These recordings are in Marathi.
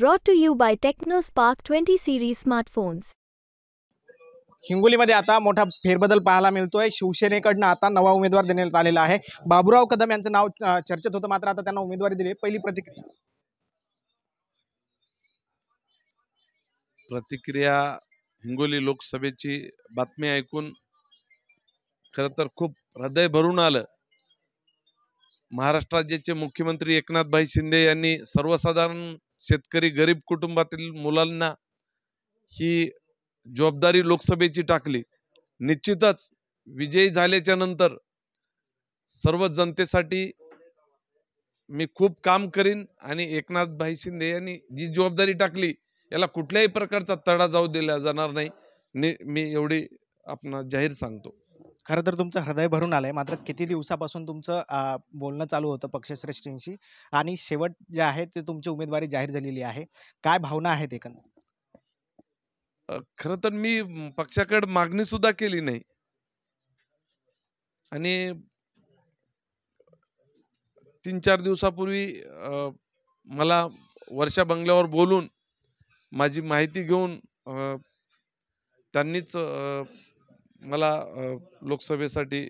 broad to you by Spark twenty series smartphones हिंगोलीमध्ये आता मोठा फेरबदल पाहायला मिळतोय शिवसेनेकडनं आता नवा उमेदवार देण्यात आलेला आहे बाबुराव कदम यांचं नाव चर्चेत होतं मात्र आता त्यांना उमेदवारी दिली पहिली प्रतिक्रिया प्रतिक्रिया हिंगोली लोकसभेची बातमी ऐकून खरं तर खूप हृदय भरून आलं महाराष्ट्र राज्याचे मुख्यमंत्री एकनाथभाई शिंदे यांनी सर्वसाधारण शेतकरी गरीब कुटुंबातील मुलांना ही जबाबदारी लोकसभेची टाकली निश्चितच विजयी झाल्याच्या नंतर सर्व जनतेसाठी मी खूप काम करीन आणि एकनाथ भाई शिंदे यांनी जी जबाबदारी टाकली याला कुठल्याही प्रकारचा तडा जाऊ दिला जाणार नाही मी एवढी आपण जाहीर सांगतो खरं तर तुमचं हृदय भरून आलंय मात्र किती दिवसापासून तुमचं बोलणं चालू होतं पक्षश्रेष्ठींशी आणि शेवट जे आहे ते तुमची उमेदवारी जाहीर झालेली आहे काय भावना आहेत एकंदर खर तर मी पक्षाकड पक्षाकडे मागणी सुद्धा केली नाही आणि तीन चार दिवसापूर्वी मला वर्षा बंगल्यावर बोलून माझी माहिती घेऊन त्यांनीच मला लोकसभेसाठी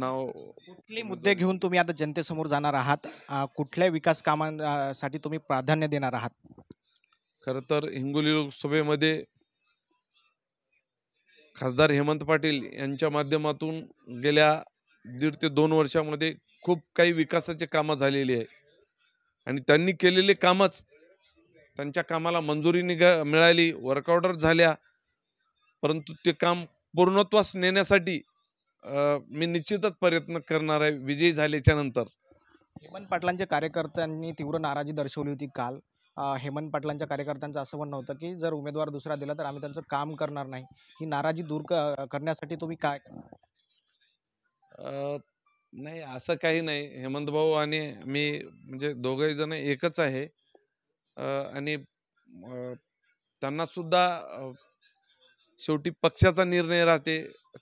नाव कुठले मुद्दे घेऊन तुम्ही आता जनतेसमोर जाणार आहात कुठल्या विकास कामांसाठी तुम्ही प्राधान्य देणार आहात खरं तर हिंगोली लोकसभेमध्ये खासदार हेमंत पाटील यांच्या माध्यमातून गेल्या दीड ते दोन वर्षामध्ये खूप काही विकासाचे कामं झालेली आहे आणि त्यांनी केलेले कामच त्यांच्या कामाला मंजुरी निघा मिळाली वर्कआउटर झाल्या परंतु ते काम पूर्णत्वास नेण्यासाठी मी निश्चितच प्रयत्न करणार आहे विजयी झाल्याच्या नंतर हेमंत पाटलांच्या कार्यकर्त्यांनी तीव्र नाराजी दर्शवली होती काल हेमंत पाटलांच्या कार्यकर्त्यांचं असं म्हणणं होतं की जर उमेदवार दुसरा दिला तर आम्ही त्यांचं काम करणार नाही ही नाराजी दूर करण्यासाठी तुम्ही काय नाही असं काही नाही हेमंत भाऊ आणि मी म्हणजे दोघे जण एकच आहे आणि त्यांना सुद्धा शेवटी पक्षाचा निर्णय राहते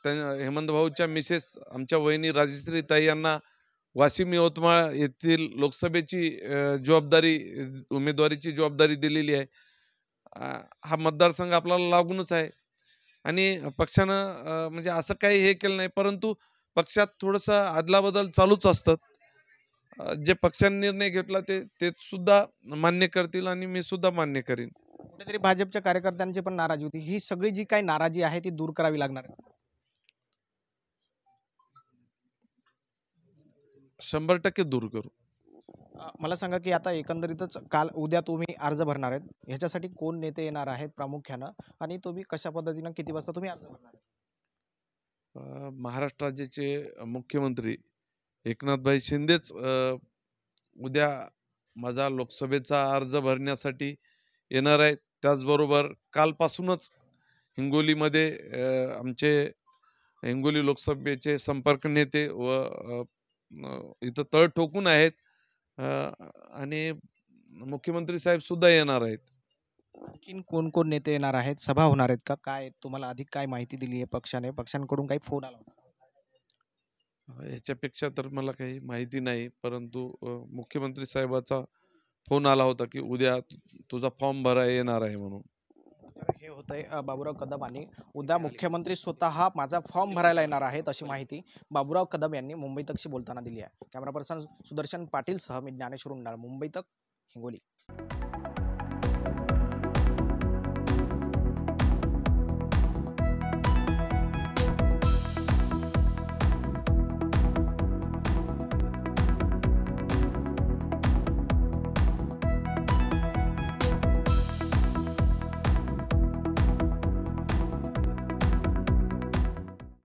हेमंत भाऊच्या मिसेस आमच्या वहिनी राजश्री ताई यांना वाशिम यवतमाळ येथील लोकसभेची जबाबदारी उमेदवारीची जबाबदारी दिलेली आहे हा मतदारसंघ आपल्याला लागूनच आहे आणि पक्षानं म्हणजे असं काही हे केलं नाही परंतु पक्षात थोडंसं आदलाबदल चालूच असतात जे पक्षाने निर्णय घेतला ते सुद्धा मान्य करतील आणि मी सुद्धा मान्य करीन कुठेतरी भाजपच्या कार्यकर्त्यांची पण नाराजी होती ही सगळी जी काही नाराजी आहे ती दूर करावी लागणार शंभर टक्के दूर करू मला सांगा की आता एकंदरीतच काल उद्या तुम्ही अर्ज भरणार आहेत ह्याच्यासाठी कोण नेते येणार आहेत प्रामुख्यानं आणि तुम्ही कशा पद्धतीनं किती वाजता तुम्ही अर्ज भरणार महाराष्ट्र राज्याचे मुख्यमंत्री एकनाथभाई शिंदेच उद्या माझा लोकसभेचा अर्ज भरण्यासाठी येणार आहेत त्याचबरोबर कालपासूनच हिंगोलीमध्ये आमचे हिंगोली लोकसभेचे संपर्क नेते व इथं तळ ठोकून आहेत आणि मुख्यमंत्री साहेब सुद्धा येणार आहेत आणखीन कोण कोण नेते येणार आहेत सभा होणार आहेत का काय तुम्हाला अधिक काय माहिती दिली आहे पक्षाने पक्षांकडून काही फोन आला होता याच्यापेक्षा तर मला काही माहिती नाही परंतु मुख्यमंत्री साहेबाचा फोन आला होता की उद्या तुझा फॉर्म भराय येणार आहे म्हणून हे होत आहे बाबुराव कदम आणि उद्या मुख्यमंत्री स्वतः माझा फॉर्म भरायला येणार आहेत अशी माहिती बाबुराव कदम यांनी मुंबई तकशी बोलताना दिली आहे कॅमेरा पर्सन सुदर्शन पाटील सह मी ज्ञानेश्वर उंडाळ मुंबई तक हिंगोली